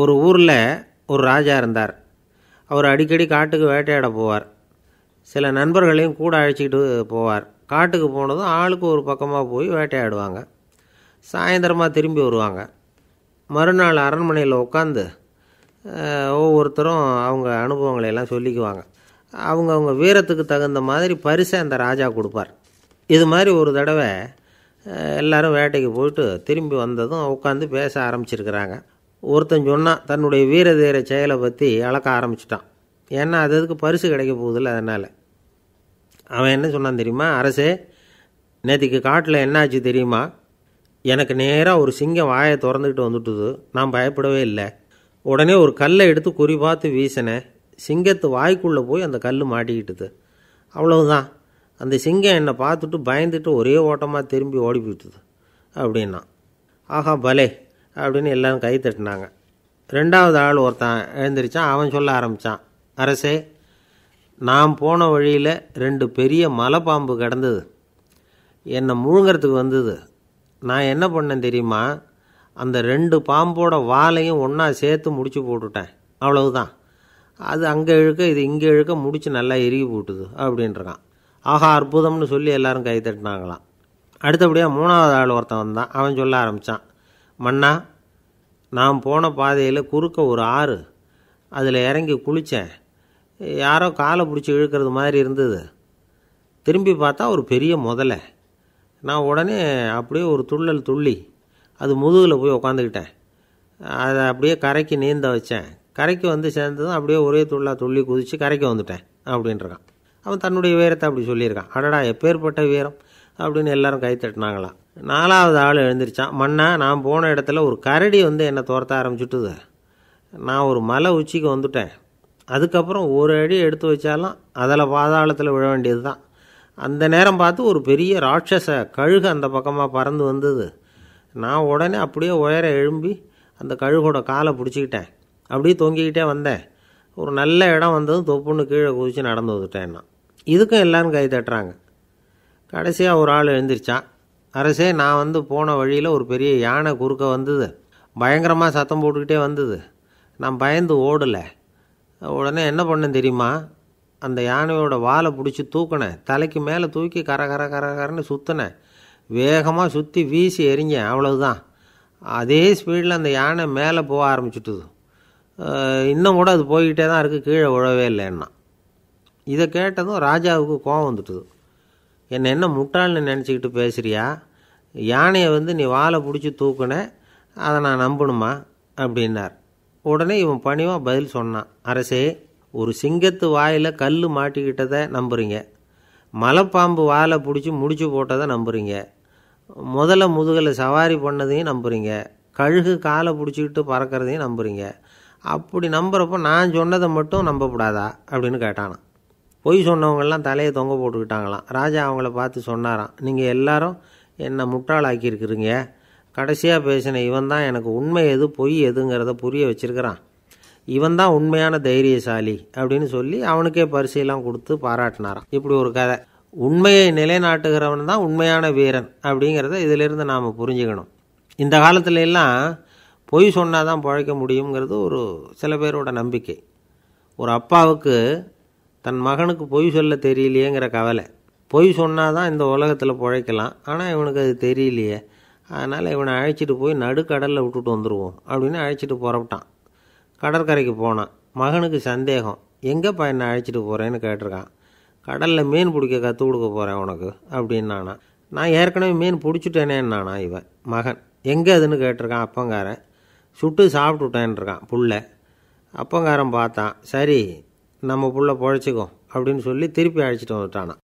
ஒரு ஊரில் ஒரு ராஜா இருந்தார் அவர் அடிக்கடி காட்டுக்கு வேட்டையாட போவார் சில நண்பர்களையும் கூட அழைச்சிக்கிட்டு போவார் காட்டுக்கு போனதும் ஆளுக்கு ஒரு பக்கமாக போய் வேட்டையாடுவாங்க சாயந்தரமாக திரும்பி வருவாங்க மறுநாள் அரண்மனையில் உட்காந்து ஒவ்வொருத்தரும் அவங்க அனுபவங்களை எல்லாம் சொல்லிக்குவாங்க அவங்க அவங்க வீரத்துக்கு தகுந்த மாதிரி பரிசை அந்த ராஜா கொடுப்பார் இது மாதிரி ஒரு தடவை எல்லோரும் வேட்டைக்கு போயிட்டு திரும்பி வந்ததும் உட்காந்து பேச ஆரம்பிச்சிருக்கிறாங்க ஒருத்தன் சொன்னான் தன்னுடைய வீர தீர செயலை பற்றி அளக்க ஆரம்பிச்சிட்டான் ஏன்னா அது அதுக்கு பரிசு கிடைக்க போகுதில்ல அதனால் அவன் என்ன சொன்னான் தெரியுமா அரசே நேற்றுக்கு காட்டில் என்னாச்சு தெரியுமா எனக்கு நேராக ஒரு சிங்கம் வாயை திறந்துக்கிட்டு வந்துட்டுது நான் பயப்படவே இல்லை உடனே ஒரு கல்லை எடுத்து குறி பார்த்து வீசினேன் சிங்கத்து வாய்க்குள்ளே போய் அந்த கல் மாட்டிக்கிட்டுது அவ்வளவுதான் அந்த சிங்கம் என்னை பார்த்துட்டு பயந்துட்டு ஒரே ஓட்டமாக திரும்பி ஓடி போயிட்டுது அப்படின்னா ஆஹா பலே அப்படின்னு எல்லாரும் கை தட்டினாங்க ரெண்டாவது ஆள் ஒருத்தன் எழுந்திரிச்சான் அவன் சொல்ல ஆரம்பித்தான் அரசே நான் போன வழியில் ரெண்டு பெரிய மலைப்பாம்பு கிடந்தது என்னை முழுங்கிறதுக்கு வந்தது நான் என்ன பண்ணேன் தெரியுமா அந்த ரெண்டு பாம்போட வாலையும் ஒன்றா சேர்த்து முடிச்சு போட்டுட்டேன் அவ்வளவுதான் அது அங்கே இழுக்க இது இங்கே இழுக்க முடிச்சு நல்லா எரிவி போட்டுது அப்படின்றான் ஆஹா அற்புதம்னு சொல்லி எல்லாரும் கை தட்டினாங்களாம் அடுத்தபடியாக மூணாவது ஆள் ஒருத்தன் வந்தான் அவன் சொல்ல ஆரம்பித்தான் மண்ணா நான் போன பாதையில் குறுக்க ஒரு ஆறு அதில் இறங்கி குளித்தேன் யாரோ காலை பிடிச்சி இழுக்கிறது மாதிரி இருந்தது திரும்பி பார்த்தா ஒரு பெரிய முதலை நான் உடனே அப்படியே ஒரு துள்ளல் துள்ளி அது முதுகில் போய் உக்காந்துக்கிட்டேன் அதை அப்படியே கரைக்கு நீந்த வச்சேன் கரைக்கு வந்து சேர்ந்ததும் அப்படியே ஒரே துள்ளா துள்ளி குதித்து கரைக்கு வந்துட்டேன் அப்படின்றான் அவன் தன்னுடைய வீரத்தை அப்படி சொல்லியிருக்கான் அடடா எப்பேற்பட்ட வீரம் அப்படின்னு எல்லோரும் கை தட்டினாங்களாம் நாலாவது ஆள் எழுந்திரிச்சான் மண்ணா நான் போன இடத்துல ஒரு கரடி வந்து என்னை துரத்த ஆரம்பிச்சுட்டுது நான் ஒரு மலை உச்சிக்கு வந்துட்டேன் அதுக்கப்புறம் ஒரு அடி எடுத்து வச்சாலும் அதில் பாதாளத்தில் விழ வேண்டியது தான் அந்த நேரம் பார்த்து ஒரு பெரிய ராட்சச கழுகு அந்த பக்கமாக பறந்து வந்தது நான் உடனே அப்படியே உயர எழும்பி அந்த கழுகோட காலை பிடிச்சிக்கிட்டேன் அப்படியே தொங்கிக்கிட்டே வந்தேன் ஒரு நல்ல இடம் வந்ததும் தொப்புன்னு கீழே குதித்து நடந்து வந்துட்டேன் நான் இதுக்கும் எல்லோரும் கை தட்டுறாங்க கடைசியாக ஒரு ஆள் எழுந்திரிச்சான் அரசே நான் வந்து போன வழியில் ஒரு பெரிய யானை குறுக்க வந்தது பயங்கரமாக சத்தம் போட்டுக்கிட்டே வந்தது நான் பயந்து ஓடலை உடனே என்ன பண்ணேன் தெரியுமா அந்த யானையோட வாலை பிடிச்சி தூக்கினேன் தலைக்கு மேலே தூக்கி கர கர கர கரன்னு சுற்றினேன் வேகமாக சுற்றி வீசி எரிஞ்சேன் அவ்வளவுதான் அதே ஸ்பீடில் அந்த யானை மேலே போக ஆரம்பிச்சுட்டுது இன்னும் கூட அது போய்கிட்டே தான் இருக்குது கீழே விழவே இல்லைன்னா இதை கேட்டதும் ராஜாவுக்கு கோவம் வந்துட்டுது என்னை என்ன முட்டாள்னு நினச்சிக்கிட்டு பேசுகிறியா யானையை வந்து நீ வாழை பிடிச்சி தூக்குன அதை நான் நம்பணுமா அப்படின்னார் உடனே இவன் பணிவாக பதில் சொன்னான் அரசே ஒரு சிங்கத்து வாயில் கல் மாட்டிக்கிட்டதை நம்புறீங்க மலைப்பாம்பு வாழை பிடிச்சி முடிச்சு போட்டதை நம்புறீங்க முதல்ல முதுகலை சவாரி பண்ணதையும் நம்புறீங்க கழுகு காலை பிடிச்சிக்கிட்டு பறக்கிறதையும் நம்புறீங்க அப்படி நம்புறப்போ நான் சொன்னதை மட்டும் நம்பக்கூடாதா அப்படின்னு கேட்டானான் பொய் சொன்னவங்கெல்லாம் தலையை தொங்க போட்டுக்கிட்டாங்களாம் ராஜா அவங்கள பார்த்து சொன்னாராம் நீங்கள் எல்லாரும் என்னை முட்டாளாக்கியிருக்கிறீங்க கடைசியாக பேசின இவன் தான் எனக்கு உண்மை எது பொய் எதுங்கிறத புரிய வச்சுருக்கிறான் இவன் தான் உண்மையான தைரியசாலி அப்படின்னு சொல்லி அவனுக்கே பரிசையெல்லாம் கொடுத்து பாராட்டினாராம் இப்படி ஒரு கதை உண்மையை நிலைநாட்டுகிறவன் தான் உண்மையான வீரன் அப்படிங்கிறத இதிலிருந்து நாம் புரிஞ்சுக்கணும் இந்த காலத்துல எல்லாம் பொய் சொன்னால் தான் பழைக்க முடியுங்கிறது ஒரு சில பேரோட நம்பிக்கை ஒரு அப்பாவுக்கு தன் மகனுக்கு பொய் சொல்ல தெரியலையேங்கிற கவலை பொய் சொன்னால் தான் இந்த உலகத்தில் பிழைக்கலாம் ஆனால் இவனுக்கு அது தெரியலையே அதனால் இவனை அழைச்சிட்டு போய் நடுக்கடலில் விட்டுட்டு வந்துடுவோம் அப்படின்னு அழைச்சிட்டு புறப்பட்டான் கடற்கரைக்கு போனான் மகனுக்கு சந்தேகம் எங்கேப்பா என்னை அழைச்சிட்டு போகிறேன்னு கேட்டிருக்கான் கடலில் மீன் பிடிக்க கற்றுக் கொடுக்க போகிறேன் உனக்கு அப்படின்னானா நான் ஏற்கனவே மீன் பிடிச்சிட்டேனேன்னானா இவன் மகன் எங்கே அதுன்னு கேட்டிருக்கான் அப்பங்காரன் சுட்டு சாப்பிட்டுட்டேன்ருக்கான் புள்ள அப்பங்காரன் பார்த்தான் சரி நம்ம புள்ள பொழைச்சிக்கும் அப்படின்னு சொல்லி திருப்பி அழைச்சிட்டு வந்துட்டானா